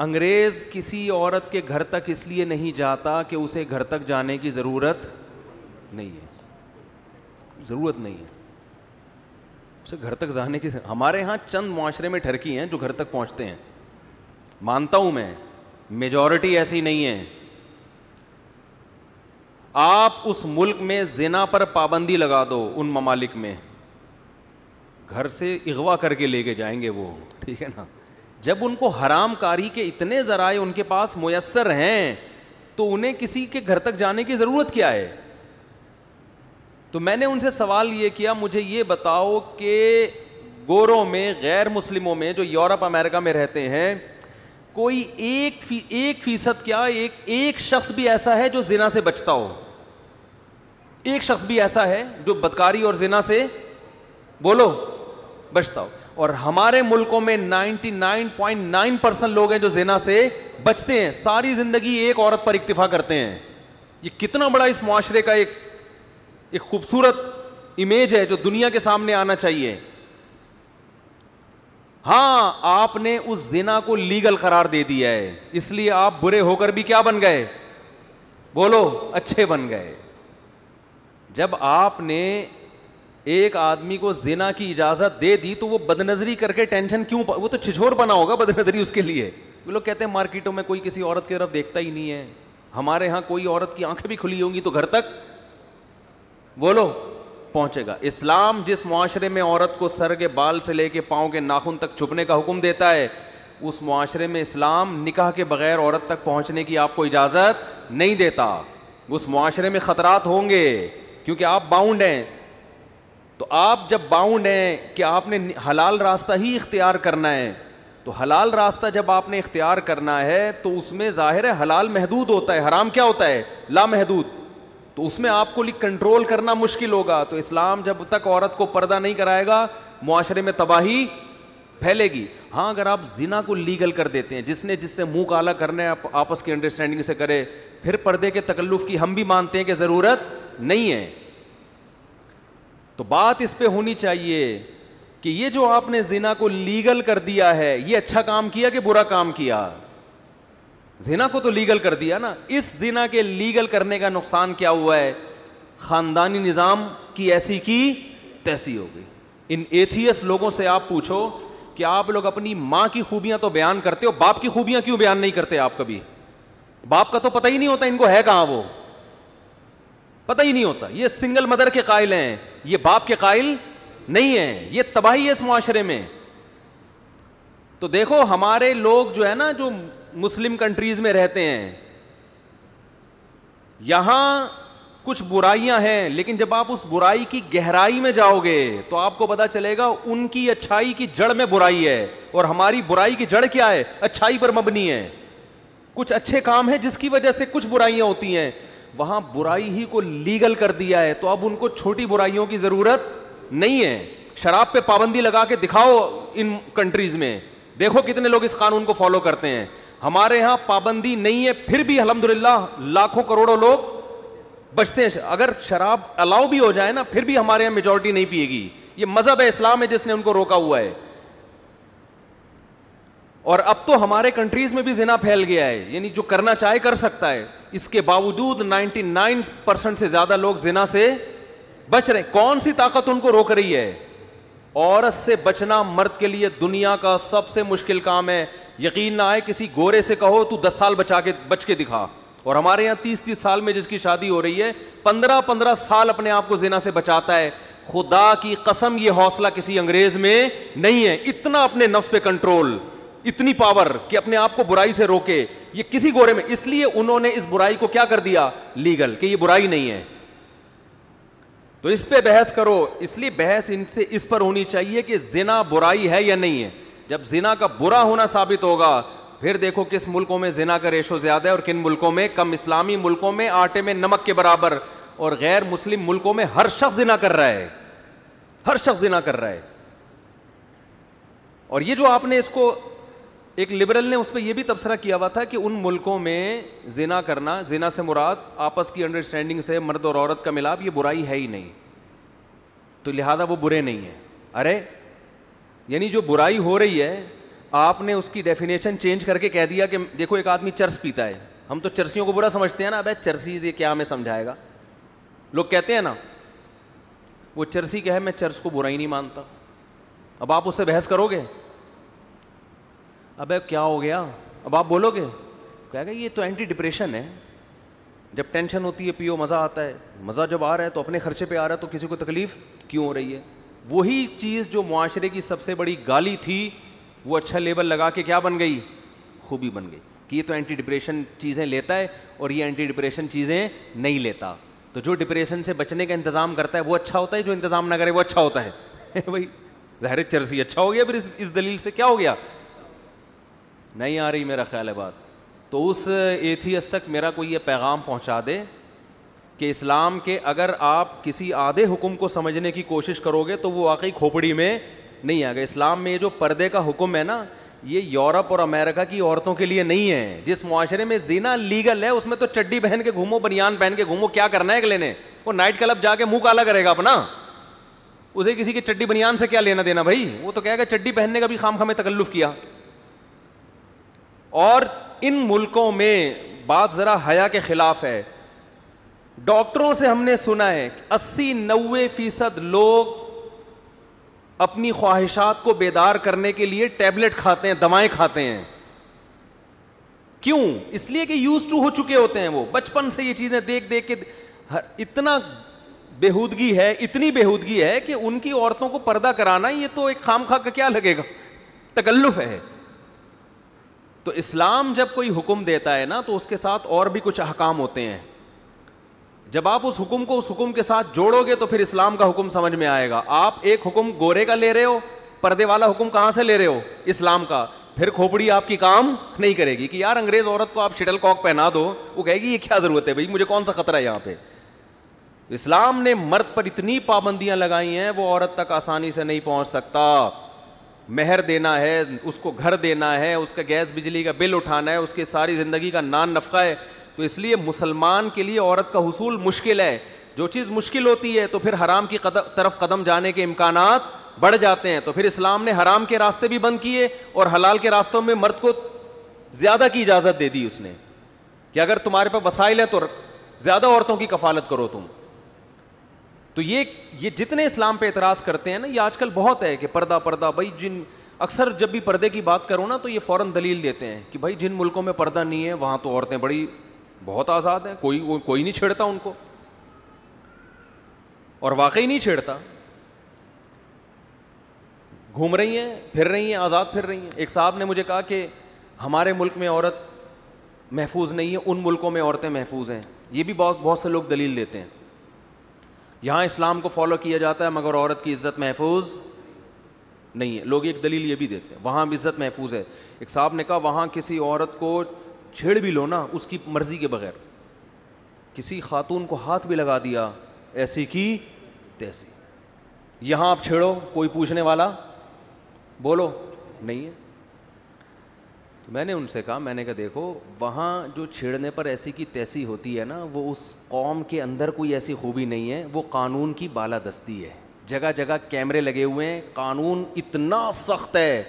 अंग्रेज़ किसी औरत के घर तक इसलिए नहीं जाता कि उसे घर तक जाने की ज़रूरत नहीं है ज़रूरत नहीं है उसे घर तक जाने की हमारे यहाँ चंद माशरे में ठरकी हैं जो घर तक पहुँचते हैं मानता हूँ मैं मेजॉरिटी ऐसी नहीं है आप उस मुल्क में जिना पर पाबंदी लगा दो उन ममालिक में घर से अगवा करके लेके जाएंगे वो ठीक है ना जब उनको हरामकारी के इतने ज़राए उनके पास मैसर हैं तो उन्हें किसी के घर तक जाने की ज़रूरत क्या है तो मैंने उनसे सवाल ये किया मुझे ये बताओ कि गोरों में गैर मुस्लिमों में जो यूरोप अमेरिका में रहते हैं कोई एक फी, एक फीसद क्या एक एक शख्स भी ऐसा है जो जिना से बचता हो एक शख्स भी ऐसा है जो बदकारी और जिना से बोलो बचता हो और हमारे मुल्कों में 99.9 परसेंट लोग हैं जो जेना से बचते हैं सारी जिंदगी एक औरत पर इक्तफा करते हैं ये कितना बड़ा इस माशरे का एक एक खूबसूरत इमेज है जो दुनिया के सामने आना चाहिए हाँ आपने उस जिना को लीगल करार दे दिया है इसलिए आप बुरे होकर भी क्या बन गए बोलो अच्छे बन गए जब आपने एक आदमी को जिना की इजाज़त दे दी तो वो बदनजरी करके टेंशन क्यों वो तो छिछोर बना होगा बदनजरी उसके लिए वो लोग कहते हैं मार्केटों में कोई किसी औरत की तरफ देखता ही नहीं है हमारे यहां कोई औरत की आंखें भी खुली होंगी तो घर तक बोलो पहुंचेगा इस्लाम जिस मुआरे में औरत को सर के बाल से लेके पाँव के नाखून तक छुपने का हुक्म देता है उस माशरे में इस्लाम निकाह के बगैर औरत तक पहुंचने की आपको इजाज़त नहीं देता उस माशरे में ख़तरात होंगे क्योंकि आप बाउंड हैं तो आप जब बाउंड हैं कि आपने हलाल रास्ता ही इख्तियार करना है तो हलाल रास्ता जब आपने इख्तियार करना है तो उसमें ज़ाहिर है हलाल महदूद होता है हराम क्या होता है लामहदूद तो उसमें आपको कंट्रोल करना मुश्किल होगा तो इस्लाम जब तक औरत को पर्दा नहीं कराएगा माशरे में तबाही फैलेगी हाँ अगर आप जिना को लीगल कर देते हैं जिसने जिससे मुंह काला करने आप, आपस की अंडरस्टैंडिंग से करे फिर पर्दे के तकल्लुफ़ की हम भी मानते हैं कि ज़रूरत नहीं है तो बात इस पर होनी चाहिए कि ये जो आपने जिना को लीगल कर दिया है ये अच्छा काम किया कि बुरा काम किया जिना को तो लीगल कर दिया ना इस जिना के लीगल करने का नुकसान क्या हुआ है खानदानी निज़ाम की ऐसी की तैसी हो गई इन एथियस लोगों से आप पूछो कि आप लोग अपनी मां की खूबियां तो बयान करते हो बाप की खूबियां क्यों बयान नहीं करते आप कभी बाप का तो पता ही नहीं होता इनको है कहां वो पता ही नहीं होता ये सिंगल मदर के कायल हैं ये बाप के कायल नहीं है ये तबाही है इस माशरे में तो देखो हमारे लोग जो है ना जो मुस्लिम कंट्रीज में रहते हैं यहां कुछ बुराइयां हैं लेकिन जब आप उस बुराई की गहराई में जाओगे तो आपको पता चलेगा उनकी अच्छाई की जड़ में बुराई है और हमारी बुराई की जड़ क्या है अच्छाई पर मबनी है कुछ अच्छे काम है जिसकी वजह से कुछ बुराइयां होती हैं वहां बुराई ही को लीगल कर दिया है तो अब उनको छोटी बुराइयों की जरूरत नहीं है शराब पे पाबंदी लगा के दिखाओ इन कंट्रीज में देखो कितने लोग इस कानून को फॉलो करते हैं हमारे यहां पाबंदी नहीं है फिर भी अलहमदुल्ला लाखों करोड़ों लोग बचते हैं अगर शराब अलाउ भी हो जाए ना फिर भी हमारे यहां मेजोरिटी नहीं पिएगी ये मजहब है इस्लाम है जिसने उनको रोका हुआ है और अब तो हमारे कंट्रीज में भी जिना फैल गया है यानी जो करना चाहे कर सकता है इसके बावजूद 99 परसेंट से ज्यादा लोग जिना से बच रहे कौन सी ताकत उनको रोक रही है औरत से बचना मर्द के लिए दुनिया का सबसे मुश्किल काम है यकीन ना आए किसी गोरे से कहो तू दस साल बचा के बच के दिखा और हमारे यहाँ तीस तीस साल में जिसकी शादी हो रही है पंद्रह पंद्रह साल अपने आप को जिना से बचाता है खुदा की कसम ये हौसला किसी अंग्रेज में नहीं है इतना अपने नफ्स पे कंट्रोल इतनी पावर कि अपने आप को बुराई से रोके ये किसी गोरे में इसलिए उन्होंने इस बुराई को क्या कर दिया लीगल कि ये बुराई नहीं है तो इस पे बहस करो इसलिए बहस इनसे इस पर होनी चाहिए कि जिना बुराई है या नहीं है जब जिना का बुरा होना साबित होगा फिर देखो किस मुल्कों में जिना का रेशो ज्यादा है और किन मुल्कों में कम इस्लामी मुल्कों में आटे में नमक के बराबर और गैर मुस्लिम मुल्कों में हर शख्स जिना कर रहा है हर शख्स जिना कर रहा है और ये जो आपने इसको एक लिबरल ने उस पर यह भी तबसरा किया हुआ था कि उन मुल्कों में जिना करना जिना से मुराद आपस की अंडरस्टैंडिंग से मर्द और औरत का मिलाप यह बुराई है ही नहीं तो लिहाजा वो बुरे नहीं है अरे यानी जो बुराई हो रही है आपने उसकी डेफिनेशन चेंज करके कह दिया कि देखो एक आदमी चर्स पीता है हम तो चर्सियों को बुरा समझते हैं ना अब चर्सी ये क्या हमें समझाएगा लोग कहते हैं ना वो चर्सी क्या है मैं चर्स को बुरा ही नहीं मानता अब आप उससे बहस करोगे अबे क्या हो गया अब आप बोलोगे कहेगा ये तो एंटी डिप्रेशन है जब टेंशन होती है पियो मज़ा आता है मज़ा जब आ रहा है तो अपने खर्चे पे आ रहा है तो किसी को तकलीफ़ क्यों हो रही है वही चीज़ जो माशरे की सबसे बड़ी गाली थी वो अच्छा लेबल लगा के क्या बन गई खूबी बन गई कि ये तो एंटी डिप्रेशन चीज़ें लेता है और ये एंटी डिप्रेशन चीज़ें नहीं लेता तो जो डिप्रेशन से बचने का इंतज़ाम करता है वो अच्छा होता है जो इंतज़ाम ना करे वो अच्छा होता है भाई जहर चरसी अच्छा हो गया फिर इस, इस दलील से क्या हो गया नहीं आ रही मेरा ख्याल है बात तो उस एथियस तक मेरा कोई ये पैगाम पहुंचा दे कि इस्लाम के अगर आप किसी आधे हुक्म को समझने की कोशिश करोगे तो वो वाकई खोपड़ी में नहीं आएगा इस्लाम में ये जो पर्दे का हुक्म है ना ये यूरोप और अमेरिका की औरतों के लिए नहीं है जिस माशरे में जीना लीगल है उसमें तो चड्डी पहन के घूमो बनियान पहन के घूमो क्या करना है लेने वो नाइट क्लब जाके मुंह काला करेगा अपना उसे किसी की चड्डी बनियान से क्या लेना देना भाई वो तो कहेगा चड्डी पहनने का भी खाम खामे तकल्लुफ किया और इन मुल्कों में बात ज़रा हया के ख़िलाफ़ है डॉक्टरों से हमने सुना है कि अस्सी नब्बे फ़ीसद लोग अपनी ख्वाहिशात को बेदार करने के लिए टैबलेट खाते हैं दवाएं खाते हैं क्यों इसलिए कि यूज टू हो चुके होते हैं वो बचपन से ये चीज़ें देख देख के इतना बेहूदगी है इतनी बेहूदगी है कि उनकी औरतों को पर्दा कराना ये तो एक खाम खा का क्या लगेगा तकल्लुफ़ है तो इस्लाम जब कोई हुक्म देता है ना तो उसके साथ और भी कुछ अहकाम होते हैं जब आप उस हुक्म को उस हुक्म के साथ जोड़ोगे तो फिर इस्लाम का हुक्म समझ में आएगा आप एक हुक्म गोरे का ले रहे हो पर्दे वाला हुक्म कहाँ से ले रहे हो इस्लाम का फिर खोपड़ी आपकी काम नहीं करेगी कि यार अंग्रेज औरत को आप शिटल कॉक पहना दो वो कहेगी ये क्या ज़रूरत है भाई मुझे कौन सा खतरा है यहां पर इस्लाम ने मर्द पर इतनी पाबंदियां लगाई हैं वो औरत तक आसानी से नहीं पहुंच सकता मेहर देना है उसको घर देना है उसका गैस बिजली का बिल उठाना है उसके सारी ज़िंदगी का नान नफ़ा है तो इसलिए मुसलमान के लिए औरत का हसूल मुश्किल है जो चीज़ मुश्किल होती है तो फिर हराम की कदम, तरफ कदम जाने के इम्कान बढ़ जाते हैं तो फिर इस्लाम ने हराम के रास्ते भी बंद किए और हलाल के रास्तों में मर्द को ज़्यादा की इजाज़त दे दी उसने कि अगर तुम्हारे पास वसाइल है तो ज़्यादा औरतों की कफालत करो तुम तो ये ये जितने इस्लाम पे एतराज़ करते हैं ना ये आजकल बहुत है कि पर्दा पर्दा भाई जिन अक्सर जब भी पर्दे की बात करो ना तो ये फ़ौर दलील देते हैं कि भाई जिन मुल्कों में पर्दा नहीं है वहाँ तो औरतें बड़ी बहुत आज़ाद हैं कोई कोई नहीं छेड़ता उनको और वाकई नहीं छेड़ता घूम रही हैं फिर रही हैं आज़ाद फिर रही हैं एक साहब ने मुझे कहा कि हमारे मुल्क में औरत महफूज नहीं है उन मुल्कों में औरतें महफूज हैं ये भी बहुत बहुत से लोग दलील देते हैं यहाँ इस्लाम को फॉलो किया जाता है मगर औरत की इज्जत महफूज नहीं है लोग एक दलील ये भी देते हैं वहाँ इज्जत महफूज है एक साहब ने कहा वहाँ किसी औरत को छेड़ भी लो ना उसकी मर्ज़ी के बगैर किसी खातून को हाथ भी लगा दिया ऐसी की तैसी यहाँ आप छेड़ो कोई पूछने वाला बोलो नहीं है मैंने उनसे कहा मैंने कहा देखो वहाँ जो छेड़ने पर ऐसी की तैसी होती है ना वो उस कौम के अंदर कोई ऐसी खूबी नहीं है वो कानून की बाला दस्ती है जगह जगह कैमरे लगे हुए हैं कानून इतना सख्त है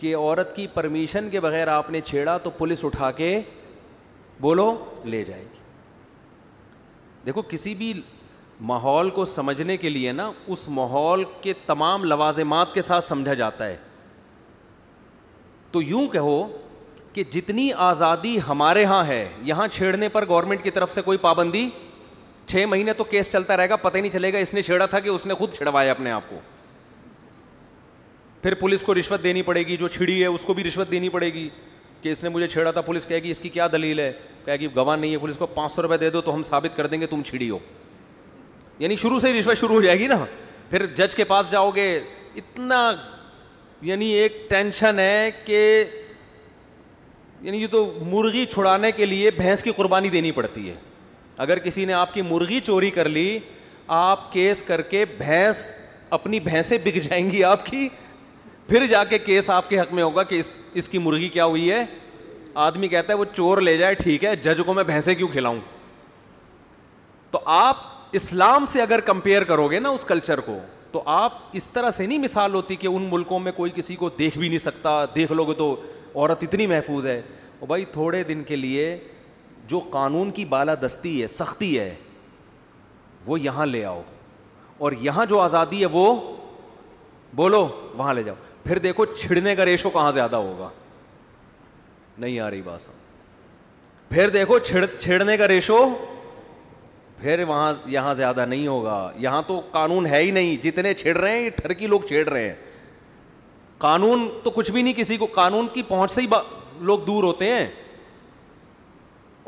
कि औरत की परमिशन के बगैर आपने छेड़ा तो पुलिस उठा के बोलो ले जाएगी देखो किसी भी माहौल को समझने के लिए ना उस माहौल के तमाम लवाजमात के साथ समझा जाता है तो यूं कहो कि जितनी आज़ादी हमारे यहां है यहां छेड़ने पर गवर्नमेंट की तरफ से कोई पाबंदी छह महीने तो केस चलता रहेगा पता ही नहीं चलेगा इसने छेड़ा था कि उसने खुद छिड़वाया अपने आप को फिर पुलिस को रिश्वत देनी पड़ेगी जो छिड़ी है उसको भी रिश्वत देनी पड़ेगी कि इसने मुझे छेड़ा था पुलिस कहेगी इसकी क्या दलील है कहेगी गवाह नहीं है पुलिस को पांच सौ रुपये दे दो तो हम साबित कर देंगे तुम छिड़ी हो यानी शुरू से ही रिश्वत शुरू हो जाएगी ना फिर जज के पास जाओगे इतना यानी एक टेंशन है कि यानी ये तो मुर्गी छुड़ाने के लिए भैंस की कुर्बानी देनी पड़ती है अगर किसी ने आपकी मुर्गी चोरी कर ली आप केस करके भैंस अपनी भैंसें बिक जाएंगी आपकी फिर जाके केस आपके हक में होगा कि इस इसकी मुर्गी क्या हुई है आदमी कहता है वो चोर ले जाए ठीक है जज को मैं भैंसे क्यों खिलाऊं तो आप इस्लाम से अगर कंपेयर करोगे ना उस कल्चर को तो आप इस तरह से नहीं मिसाल होती कि उन मुल्कों में कोई किसी को देख भी नहीं सकता देख लोगे तो औरत इतनी महफूज है और भाई थोड़े दिन के लिए जो कानून की बाला दस्ती है सख्ती है वो यहाँ ले आओ और यहाँ जो आज़ादी है वो बोलो वहाँ ले जाओ फिर देखो छिड़ने का रेशो कहाँ ज़्यादा होगा नहीं आ रही बात फिर देखो छिड़ छिड़ने का रेशो फिर वहाँ यहाँ ज़्यादा नहीं होगा यहाँ तो कानून है ही नहीं जितने छेड़ रहे हैं ये ठरकी लोग छेड़ रहे हैं कानून तो कुछ भी नहीं किसी को कानून की पहुँच से ही लोग दूर होते हैं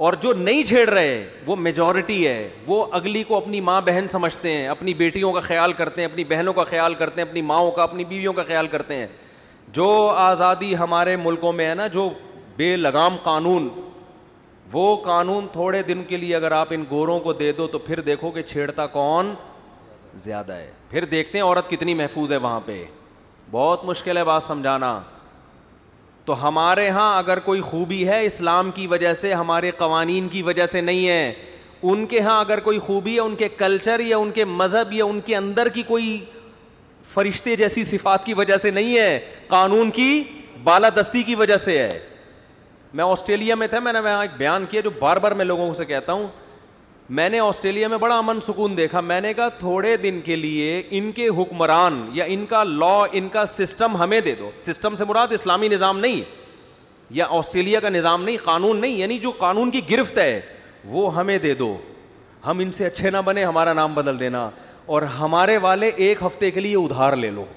और जो नहीं छेड़ रहे वो मेजॉरिटी है वो अगली को अपनी माँ बहन समझते हैं अपनी बेटियों का ख्याल करते हैं अपनी बहनों का ख्याल करते हैं अपनी माओं का अपनी बीवियों का ख्याल करते हैं जो आज़ादी हमारे मुल्कों में है ना जो बेलगाम कानून वो कानून थोड़े दिन के लिए अगर आप इन गोरों को दे दो तो फिर देखो कि छेड़ता कौन ज़्यादा है फिर देखते हैं औरत कितनी महफूज है वहाँ पे बहुत मुश्किल है बात समझाना तो हमारे यहाँ अगर कोई खूबी है इस्लाम की वजह से हमारे कवानीन की वजह से नहीं है उनके यहाँ अगर कोई खूबी है उनके कल्चर या उनके मज़हब या उनके अंदर की कोई फरिश्ते जैसी सिफात की वजह से नहीं है कानून की बालादस्ती की वजह से है मैं ऑस्ट्रेलिया में था मैंने वहाँ एक बयान किया जो बार बार मैं लोगों से कहता हूँ मैंने ऑस्ट्रेलिया में बड़ा अमन सुकून देखा मैंने कहा थोड़े दिन के लिए इनके हुक्मरान या इनका लॉ इनका सिस्टम हमें दे दो सिस्टम से मुराद इस्लामी निज़ाम नहीं या ऑस्ट्रेलिया का निज़ाम नहीं कानून नहीं यानी जो कानून की गिरफ्त है वो हमें दे दो हम इनसे अच्छे ना बने हमारा नाम बदल देना और हमारे वाले एक हफ्ते के लिए उधार ले लो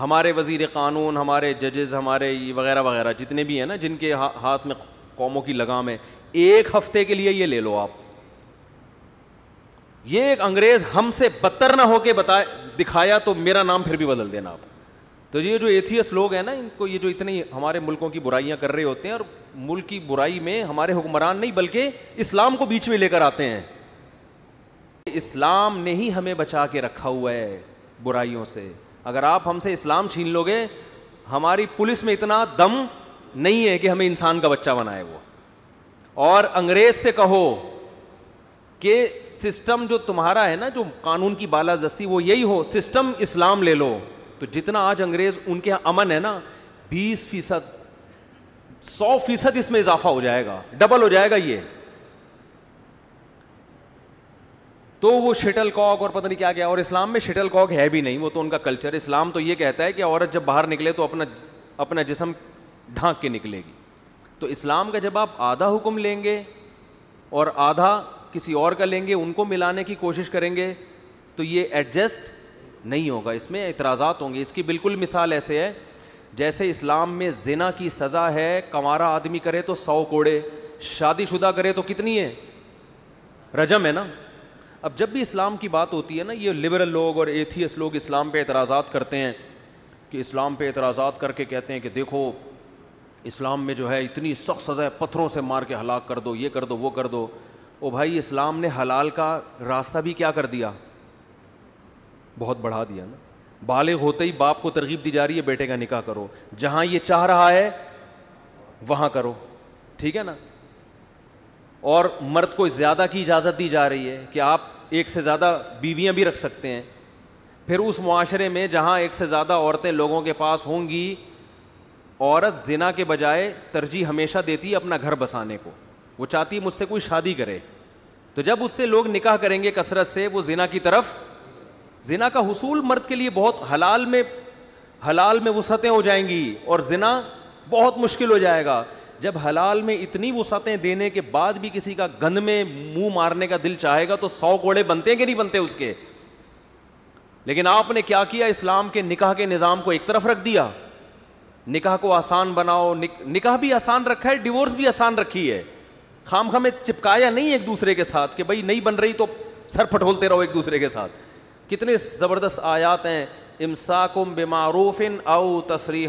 हमारे वजीर कानून हमारे जजेस हमारे वगैरह वगैरह जितने भी हैं ना जिनके हा, हाथ में कौमों की लगाम है एक हफ्ते के लिए ये ले लो आप ये एक अंग्रेज हमसे बदतर ना होके बताए दिखाया तो मेरा नाम फिर भी बदल देना आप तो ये जो एथियस लोग हैं ना इनको ये जो इतनी हमारे मुल्कों की बुराइयां कर रहे होते हैं और मुल्क की बुराई में हमारे हुक्मरान नहीं बल्कि इस्लाम को बीच में लेकर आते हैं इस्लाम ने ही हमें बचा के रखा हुआ है बुराइयों से अगर आप हमसे इस्लाम छीन लोगे हमारी पुलिस में इतना दम नहीं है कि हमें इंसान का बच्चा बनाए वो और अंग्रेज से कहो कि सिस्टम जो तुम्हारा है ना जो कानून की बालादस्ती वो यही हो सिस्टम इस्लाम ले लो तो जितना आज अंग्रेज उनके यहाँ अमन है ना बीस फीसद सौ फीसद इसमें इजाफा हो जाएगा डबल हो जाएगा ये तो वो शटल कॉक और पता नहीं क्या क्या और इस्लाम में शटल कॉक है भी नहीं वो तो उनका कल्चर इस्लाम तो ये कहता है कि औरत जब बाहर निकले तो अपना अपना जिसम ढांक के निकलेगी तो इस्लाम का जब आप आधा हुक्म लेंगे और आधा किसी और का लेंगे उनको मिलाने की कोशिश करेंगे तो ये एडजस्ट नहीं होगा इसमें एतराज़ात होंगे इसकी बिल्कुल मिसाल ऐसे है जैसे इस्लाम में जिना की सज़ा है कंवारा आदमी करे तो सौ कोड़े शादीशुदा करे तो कितनी है रजम है ना अब जब भी इस्लाम की बात होती है ना ये लिबरल लोग और एथियस लोग इस्लाम पे एतराज़ात करते हैं कि इस्लाम पे एतराज़ात करके कहते हैं कि देखो इस्लाम में जो है इतनी सख्त सज़ा है पत्थरों से मार के हलाक कर दो ये कर दो वो कर दो ओ भाई इस्लाम ने हलाल का रास्ता भी क्या कर दिया बहुत बढ़ा दिया ना बाल होते ही बाप को तरगीब दी जा रही है बेटे का निकाह करो जहाँ ये चाह रहा है वहाँ करो ठीक है ना और मर्द को ज़्यादा की इजाज़त दी जा रही है कि आप एक से ज़्यादा बीवियाँ भी रख सकते हैं फिर उस माशरे में जहाँ एक से ज़्यादा औरतें लोगों के पास होंगी औरत जिना के बजाय तरजीह हमेशा देती है अपना घर बसाने को वो चाहती मुझसे कोई शादी करे तो जब उससे लोग निकाह करेंगे कसरत से वो जिना की तरफ जिना का हसूल मर्द के लिए बहुत हलाल में हलाल में वसतें हो जाएंगी और जिना बहुत मुश्किल हो जाएगा जब हलाल में इतनी वसातें देने के बाद भी किसी का गंद में मुंह मारने का दिल चाहेगा तो सौ घोड़े बनते कि नहीं बनते उसके लेकिन आपने क्या किया इस्लाम के निकाह के निज़ाम को एक तरफ रख दिया निकाह को आसान बनाओ निक, निकाह भी आसान रखा है डिवोर्स भी आसान रखी है खाम खाम चिपकाया नहीं एक दूसरे के साथ कि भाई नहीं बन रही तो सर फटोलते रहो एक दूसरे के साथ कितने ज़बरदस्त आयात हैं इमसाकुम बेमारूफिन आउ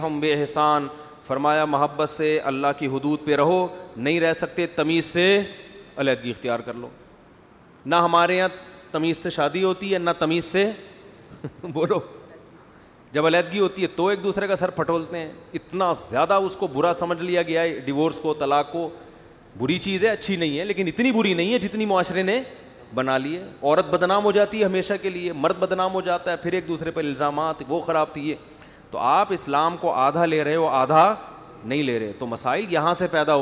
हम बेहसान फरमाया मोहब्बत से अल्लाह की हदूद पर रहो नहीं रह सकते तमीज़ से अलहदगी इख्तियार कर लो ना हमारे यहाँ तमीज़ से शादी होती है ना तमीज़ से बोलो जब अलहदगी होती है तो एक दूसरे का सर फटोलते हैं इतना ज़्यादा उसको बुरा समझ लिया गया है डिवोर्स को तलाक को बुरी चीज़ है अच्छी नहीं है लेकिन इतनी बुरी नहीं है जितनी माशरे ने बना ली है औरत बदनाम हो जाती है हमेशा के लिए मर्द बदनाम हो जाता है फिर एक दूसरे पर इल्ज़ाम वो ख़राब थी ये तो आप इस्लाम को आधा ले रहे हो आधा नहीं ले रहे तो मसाइल यहां से पैदा हो